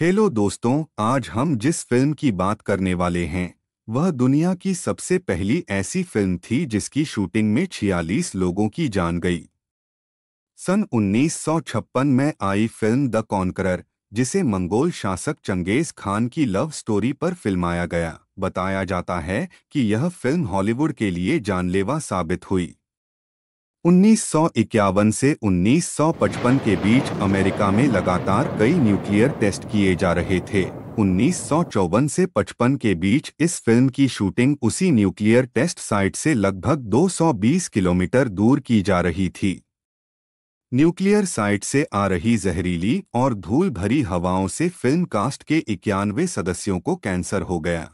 hello दोस्तों आज हम जिस फिल्म की बात करने वाले हैं वह दुनिया की सबसे पहली ऐसी फिल्म थी जिसकी शूटिंग में 46 लोगों की जान गई सन 1956 में आई फिल्म द कॉन्करर जिसे मंगोल शासक चंगेज खान की लव स्टोरी पर फिल्माया गया बताया जाता है कि यह फिल्म हॉलीवुड के लिए जानलेवा साबित हुई 1951 से 1955 के बीच अमेरिका में लगातार कई न्यूक्लियर टेस्ट किए जा रहे थे उन्नीस से 55 के बीच इस फिल्म की शूटिंग उसी न्यूक्लियर टेस्ट साइट से लगभग 220 किलोमीटर दूर की जा रही थी न्यूक्लियर साइट से आ रही जहरीली और धूल भरी हवाओं से फिल्म कास्ट के इक्यानवे सदस्यों को कैंसर हो गया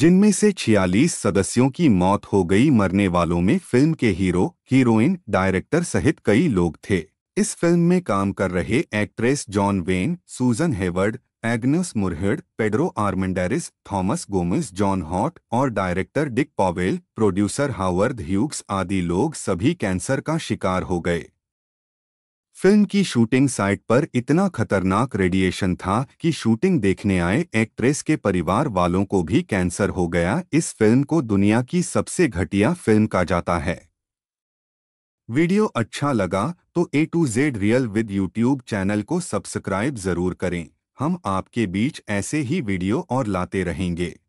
जिनमें से 46 सदस्यों की मौत हो गई मरने वालों में फिल्म के हीरो हीरोइन डायरेक्टर सहित कई लोग थे इस फिल्म में काम कर रहे actress John Wayne Susan Hayward Agnes Moorehead Pedro Armendariz Thomas Gomez John Hoyt और director Dick Powell producer Howard Hughes आदि लोग सभी कैंसर का शिकार हो गए फिल्म की शूटिंग साइट पर इतना खतरनाक रेडिएशन था कि शूटिंग देखने आए एक्ट्रेस के परिवार वालों को भी कैंसर हो गया इस फिल्म को दुनिया की सबसे घटिया फिल्म कहा जाता है वीडियो अच्छा लगा तो A to Z real with YouTube channel को सब्सक्राइब जरूर करें हम आपके बीच ऐसे ही वीडियो और लाते रहेंगे